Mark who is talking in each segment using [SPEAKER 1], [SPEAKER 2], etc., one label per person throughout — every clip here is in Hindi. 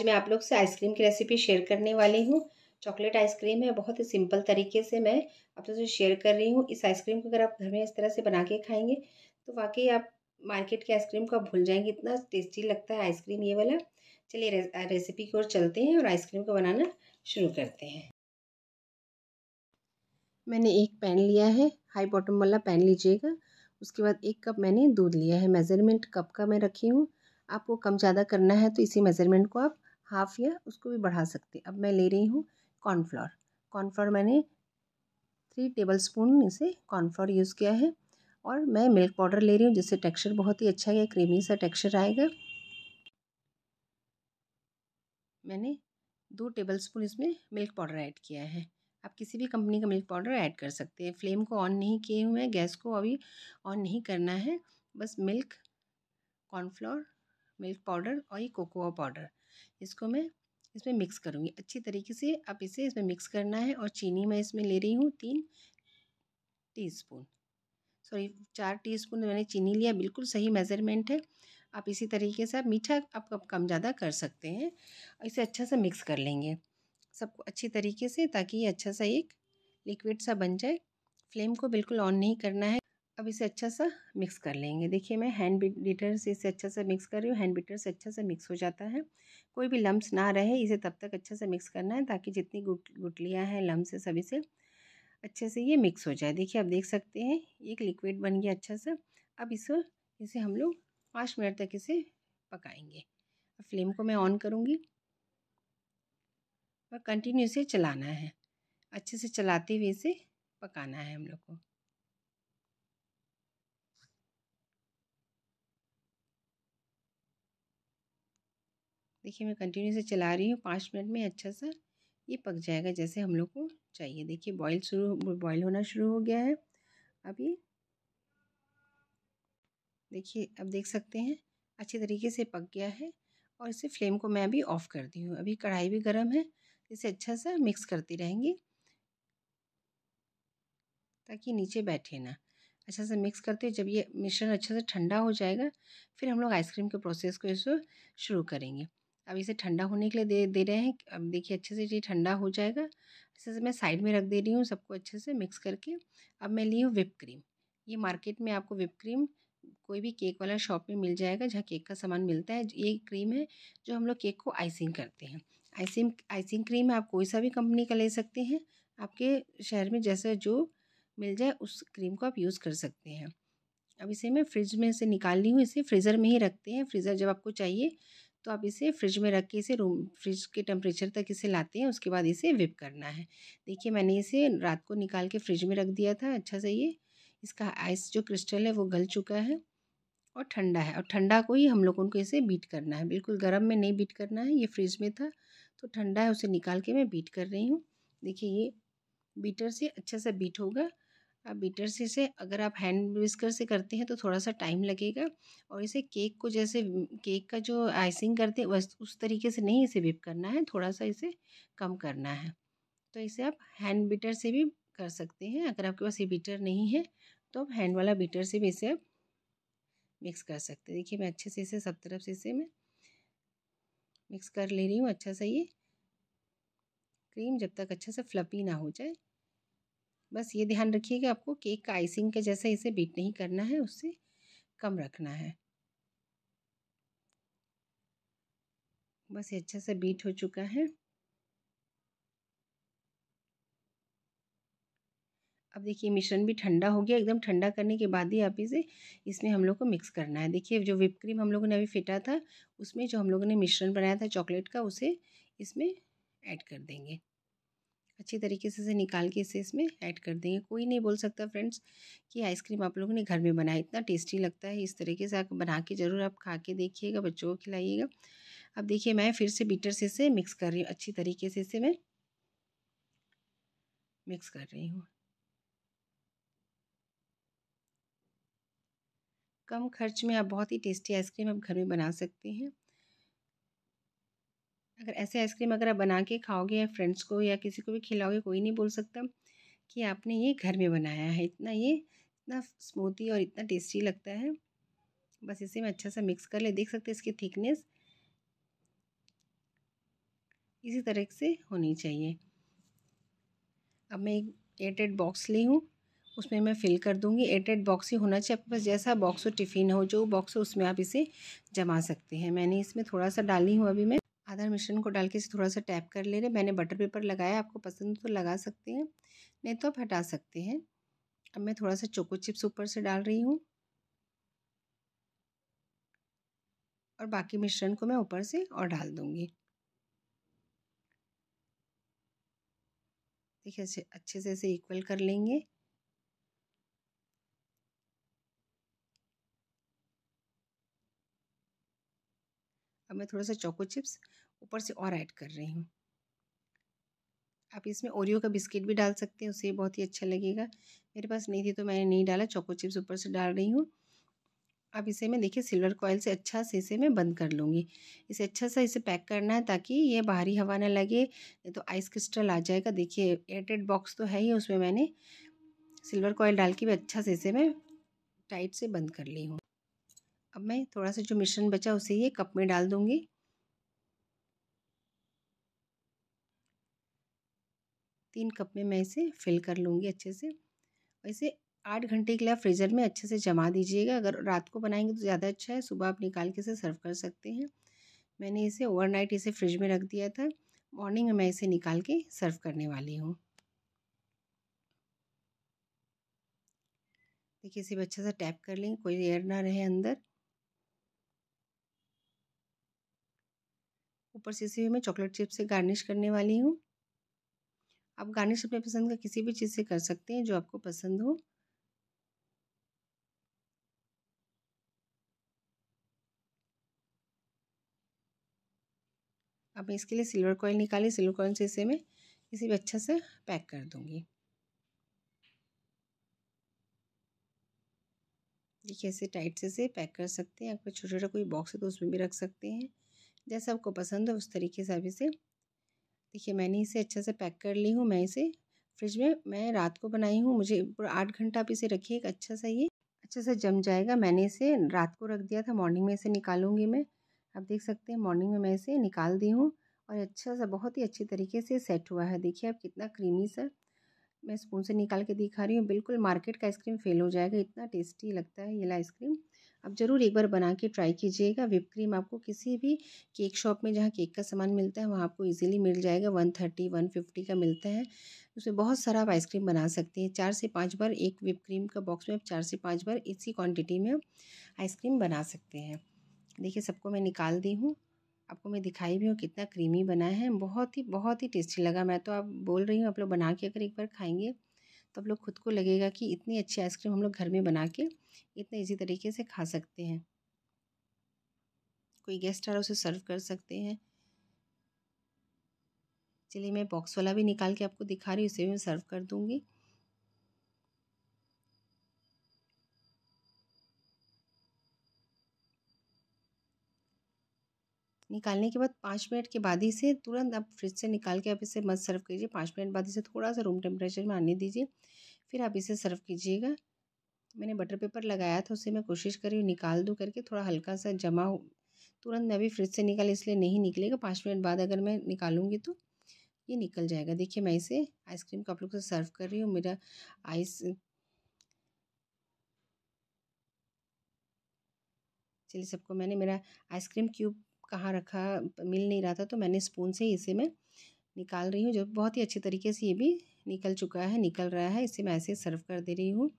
[SPEAKER 1] आज मैं आप लोग से आइसक्रीम की रेसिपी शेयर करने वाली हूँ चॉकलेट आइसक्रीम है बहुत ही सिंपल तरीके से मैं आप लोग से शेयर कर रही हूँ इस आइसक्रीम को अगर आप घर में इस तरह से बना के खाएंगे तो वाकई आप मार्केट के आइसक्रीम को आप भूल जाएंगे इतना टेस्टी लगता है आइसक्रीम ये वाला चलिए रेसिपी की ओर चलते हैं और आइसक्रीम को बनाना शुरू करते हैं मैंने एक पैन लिया है हाई बॉटम वाला पैन लीजिएगा उसके बाद एक कप मैंने दूध लिया है मेज़रमेंट कप का मैं रखी हूँ आपको कम ज़्यादा करना है तो इसी मेज़रमेंट को आप हाफ या उसको भी बढ़ा सकते हैं अब मैं ले रही हूँ कॉर्नफ्लोर कॉर्नफ्लोर मैंने थ्री टेबल स्पून इसे कॉर्नफ्लोर यूज़ किया है और मैं मिल्क पाउडर ले रही हूँ जिससे टेक्सचर बहुत ही अच्छा या क्रीमी सा टेक्सचर आएगा मैंने दो टेबल स्पून इसमें मिल्क पाउडर ऐड किया है आप किसी भी कंपनी का मिल्क पाउडर ऐड कर सकते हैं फ्लेम को ऑन नहीं किए हुए हैं गैस को अभी ऑन नहीं करना है बस मिल्क कॉर्नफ्लोर मिल्क पाउडर और ये कोकोआ पाउडर इसको मैं इसमें मिक्स करूँगी अच्छी तरीके से आप इसे इसमें मिक्स करना है और चीनी मैं इसमें ले रही हूँ तीन टीस्पून सॉरी चार टीस्पून मैंने चीनी लिया बिल्कुल सही मेज़रमेंट है आप इसी तरीके से आप मीठा आप कम ज़्यादा कर सकते हैं और इसे अच्छा सा मिक्स कर लेंगे सबको अच्छी तरीके से ताकि ये अच्छा सा एक लिक्विड सा बन जाए फ्लेम को बिल्कुल ऑन नहीं करना है अब इसे अच्छा सा मिक्स कर लेंगे देखिए मैं हैंड बीटर से इसे अच्छा सा मिक्स कर रही हूँ हैंड बीटर से अच्छा सा मिक्स हो जाता है कोई भी लम्ब ना रहे इसे तब तक अच्छा सा मिक्स करना है ताकि जितनी गुट गुटलियाँ हैं लम्ब है सभी से अच्छे से ये मिक्स हो जाए देखिए आप देख सकते हैं एक लिक्विड बन गया अच्छा सा अब इसे इसे हम लोग पाँच मिनट तक इसे पकाएंगे अब फ्लेम को मैं ऑन करूँगी और कंटिन्यू इसे चलाना है अच्छे से चलाते हुए इसे पकाना है हम लोग को देखिए मैं कंटिन्यू से चला रही हूँ पाँच मिनट में अच्छा सा ये पक जाएगा जैसे हम लोग को चाहिए देखिए बॉईल शुरू बॉईल होना शुरू हो गया है अब ये देखिए अब देख सकते हैं अच्छे तरीके से पक गया है और इसे फ्लेम को मैं अभी ऑफ़ कर दी हूँ अभी कढ़ाई भी गर्म है इसे अच्छा सा मिक्स करती रहेंगी ताकि नीचे बैठे ना अच्छा से मिक्स करते हैं जब ये मिश्रण अच्छे से ठंडा हो जाएगा फिर हम लोग आइसक्रीम के प्रोसेस को इसको शुरू करेंगे अब इसे ठंडा होने के लिए दे दे रहे हैं अब देखिए अच्छे से ये ठंडा हो जाएगा इसे से मैं साइड में रख दे रही हूँ सबको अच्छे से मिक्स करके अब मैं ली हूँ विप क्रीम ये मार्केट में आपको विप क्रीम कोई भी केक वाला शॉप में मिल जाएगा जहाँ केक का सामान मिलता है ये क्रीम है जो हम लोग केक को आइसिंग करते हैं आइसिंग आइसिंग क्रीम आप कोई सा भी कंपनी का ले सकते हैं आपके शहर में जैसा जो मिल जाए उस क्रीम को आप यूज़ कर सकते हैं अब इसे मैं फ्रिज में से निकाल ली हूँ इसे फ्रीज़र में ही रखते हैं फ्रीज़र जब आपको चाहिए तो आप इसे फ्रिज में रख के इसे रूम फ्रिज के टेम्परेचर तक इसे लाते हैं उसके बाद इसे विप करना है देखिए मैंने इसे रात को निकाल के फ्रिज में रख दिया था अच्छा से ये इसका आइस जो क्रिस्टल है वो गल चुका है और ठंडा है और ठंडा को ही हम लोगों को इसे बीट करना है बिल्कुल गर्म में नहीं बीट करना है ये फ्रिज में था तो ठंडा है उसे निकाल के मैं बीट कर रही हूँ देखिए ये बीटर से अच्छा सा बीट होगा आप बीटर से इसे अगर आप हैंड विस्कर से करते हैं तो थोड़ा सा टाइम लगेगा और इसे केक को जैसे केक का जो आइसिंग करते हैं उस तरीके से नहीं इसे विप करना है थोड़ा सा इसे कम करना है तो इसे आप हैंड बीटर से भी कर सकते हैं अगर आपके पास ये बीटर नहीं है तो आप हैंड वाला बीटर से भी इसे आप मिक्स कर सकते हैं देखिए मैं अच्छे से इसे सब तरफ से इसे मैं मिक्स कर ले रही हूँ अच्छा सा ये क्रीम जब तक अच्छा सा फ्लपी ना हो जाए बस ये ध्यान रखिएगा आपको केक का आइसिंग के जैसा इसे बीट नहीं करना है उससे कम रखना है बस ये अच्छा से बीट हो चुका है अब देखिए मिश्रण भी ठंडा हो गया एकदम ठंडा करने के बाद ही आप इसे इसमें हम लोग को मिक्स करना है देखिए जो विप क्रीम हम लोगों ने अभी फिटा था उसमें जो हम लोगों ने मिश्रण बनाया था चॉकलेट का उसे इसमें ऐड कर देंगे अच्छी तरीके से इसे निकाल के इसे इसमें ऐड कर देंगे कोई नहीं बोल सकता फ्रेंड्स कि आइसक्रीम आप लोगों ने घर में बनाया इतना टेस्टी लगता है इस तरीके से आप बना के ज़रूर आप खा के देखिएगा बच्चों को खिलाइएगा अब देखिए मैं फिर से बीटर से इसे मिक्स कर रही हूँ अच्छी तरीके से इसे मैं मिक्स कर रही हूँ कम खर्च में आप बहुत ही टेस्टी आइसक्रीम आप घर में बना सकते हैं अगर ऐसे आइसक्रीम अगर आप बना के खाओगे या फ्रेंड्स को या किसी को भी खिलाओगे कोई नहीं बोल सकता कि आपने ये घर में बनाया है इतना ये इतना स्मूथी और इतना टेस्टी लगता है बस इसे में अच्छा सा मिक्स कर ले देख सकते हैं इसकी थिकनेस इसी तरह से होनी चाहिए अब मैं एक एटेड बॉक्स ली हूँ उसमें मैं फिल कर दूँगी एटेड बॉक्स ही होना चाहिए आपके पास जैसा बॉक्स हो टिफ़िन हो जो बॉक्स हो उसमें आप इसे जमा सकते हैं मैंने इसमें थोड़ा सा डाली हूँ अभी मैं आधार मिश्रण को डाल के इसे थोड़ा सा टैप कर ले रहे मैंने बटर पेपर लगाया आपको पसंद तो लगा सकते हैं नहीं तो आप हटा सकते हैं अब मैं थोड़ा सा चोको चिप्स ऊपर से डाल रही हूँ और बाकी मिश्रण को मैं ऊपर से और डाल दूँगी देखिए अच्छे से इसे इक्वल कर लेंगे अब मैं थोड़ा सा चोको चिप्स ऊपर से और ऐड कर रही हूँ आप इसमें ओरियो का बिस्किट भी डाल सकते हैं उसे बहुत ही अच्छा लगेगा मेरे पास नहीं थी तो मैंने नहीं डाला चोको चिप्स ऊपर से डाल रही हूँ अब इसे मैं देखिए सिल्वर कॉयल से अच्छा से इसे मैं बंद कर लूँगी इसे अच्छा सा इसे पैक करना है ताकि ये बाहरी हवा ना लगे नहीं तो आइस क्रिस्टल आ जाएगा देखिए एयरटेड बॉक्स तो है ही उसमें मैंने सिल्वर कॉयल डाल के भी अच्छा से इसे मैं टाइट से बंद कर ली हूँ अब मैं थोड़ा सा जो मिश्रण बचा उसे ये कप में डाल दूँगी तीन कप में मैं इसे फिल कर लूँगी अच्छे से वैसे आठ घंटे के लिए फ्रीज़र में अच्छे से जमा दीजिएगा अगर रात को बनाएंगे तो ज़्यादा अच्छा है सुबह आप निकाल के इसे सर्व कर सकते हैं मैंने इसे ओवरनाइट इसे फ्रिज में रख दिया था मॉर्निंग में मैं इसे निकाल के सर्व करने वाली हूँ देखिए इसे अच्छे से टैप कर लेंगे कोई एयर ना रहे अंदर ऊपर से इसे मैं चॉकलेट चिप से गार्निश करने वाली हूँ आप गार्निश अपने पसंद का किसी भी चीज़ से कर सकते हैं जो आपको पसंद हो अब मैं इसके लिए सिल्वर कॉइल निकाली सिल्वर कॉइल से इसे मैं किसी भी अच्छा से पैक कर दूँगी देखिए ऐसे टाइट से से पैक कर सकते हैं आपका छोटा छोटा कोई बॉक्स है तो उसमें भी रख सकते हैं जैसा आपको पसंद हो उस तरीके से आप इसे देखिए मैंने इसे अच्छे से पैक कर ली हूँ मैं इसे फ्रिज में मैं रात को बनाई हूँ मुझे पूरा आठ घंटा आप इसे रखिए एक अच्छा सा ये अच्छे से जम जाएगा मैंने इसे रात को रख दिया था मॉर्निंग में इसे निकालूंगी मैं आप देख सकते हैं मॉर्निंग में मैं इसे निकाल दी हूँ और अच्छा सा बहुत ही अच्छी तरीके से सेट हुआ है देखिए आप कितना क्रीमी सा मैं स्पून से निकाल के दिखा रही हूँ बिल्कुल मार्केट का आइसक्रीम फेल हो जाएगा इतना टेस्टी लगता है ये आइसक्रीम आप ज़रूर एक बार बना के ट्राई कीजिएगा विप क्रीम आपको किसी भी केक शॉप में जहाँ केक का सामान मिलता है वहाँ आपको इजीली मिल जाएगा वन थर्टी वन फिफ्टी का मिलता है उसमें बहुत सारा आप आइसक्रीम बना सकते हैं चार से पाँच बार एक विप क्रीम का बॉक्स में आप चार से पाँच बार इसी क्वान्टिटी में आइसक्रीम बना सकते हैं देखिए सबको मैं निकाल दी हूँ आपको मैं दिखाई भी हूँ कितना क्रीमी बना है बहुत ही बहुत ही टेस्टी लगा मैं तो आप बोल रही हूँ आप लोग बना के अगर एक बार खाएँगे तो आप लोग खुद को लगेगा कि इतनी अच्छी आइसक्रीम हम लोग घर में बना के इतने इजी तरीके से खा सकते हैं कोई गेस्ट आ रहा उसे सर्व कर सकते हैं चलिए मैं बॉक्स वाला भी निकाल के आपको दिखा रही हूँ उसे भी मैं सर्व कर दूँगी निकालने के बाद पाँच मिनट के बाद ही इसे तुरंत आप फ्रिज से निकाल के आप इसे मत सर्व कीजिए पाँच मिनट बाद इसे थोड़ा सा रूम टेम्परेचर में आने दीजिए फिर आप इसे सर्व कीजिएगा मैंने बटर पेपर लगाया था उसे मैं कोशिश कर रही हूँ निकाल दूँ करके थोड़ा हल्का सा जमा हो तुरंत मैं अभी फ्रिज से निकाल इसलिए नहीं निकलेगा पाँच मिनट बाद अगर मैं निकालूंगी तो ये निकल जाएगा देखिए मैं इसे आइसक्रीम का आप लोग से सर्व कर रही हूँ मेरा आइस चलिए सबको मैंने मेरा आइसक्रीम क्यूब कहाँ रखा मिल नहीं रहा था तो मैंने स्पून से इसे मैं निकाल रही हूँ जो बहुत ही अच्छे तरीके से ये भी निकल चुका है निकल रहा है इसे मैं ऐसे सर्व कर दे रही हूँ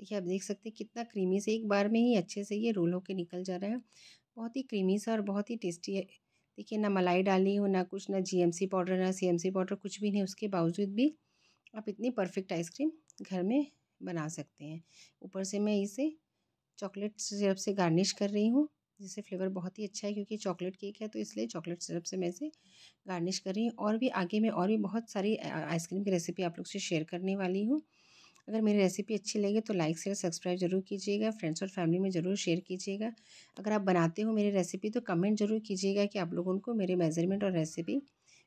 [SPEAKER 1] देखिए आप देख सकते हैं कितना क्रीमी से एक बार में ही अच्छे से ये रोल होकर निकल जा रहा है बहुत ही क्रीमी सा और बहुत ही टेस्टी है देखिए ना मलाई डाली हो ना कुछ ना जीएमसी पाउडर ना सीएमसी पाउडर कुछ भी नहीं उसके बावजूद भी आप इतनी परफेक्ट आइसक्रीम घर में बना सकते हैं ऊपर से मैं इसे चॉकलेट सिरप से गार्निश कर रही हूँ जिससे फ्लेवर बहुत ही अच्छा है क्योंकि चॉकलेट केक है तो इसलिए चॉकलेट सिरप से मैं इसे गार्निश कर रही हूँ और भी आगे मैं और भी बहुत सारी आइसक्रीम की रेसिपी आप लोग से शेयर करने वाली हूँ अगर मेरी रेसिपी अच्छी लगे तो लाइक शेयर सब्सक्राइब जरूर कीजिएगा फ्रेंड्स और फैमिली में ज़रूर शेयर कीजिएगा अगर आप बनाते हो मेरी रेसिपी तो कमेंट जरूर कीजिएगा कि आप लोगों को मेरे मेज़रमेंट और रेसिपी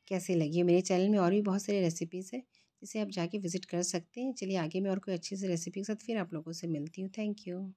[SPEAKER 1] कैसे लगी है मेरे चैनल में और भी बहुत सारी रेसिपीज़ है जिसे आप जाके विज़िट कर सकते हैं चलिए आगे मैं और कोई अच्छी सी रेसिपी के साथ फिर आप लोगों से मिलती हूँ थैंक यू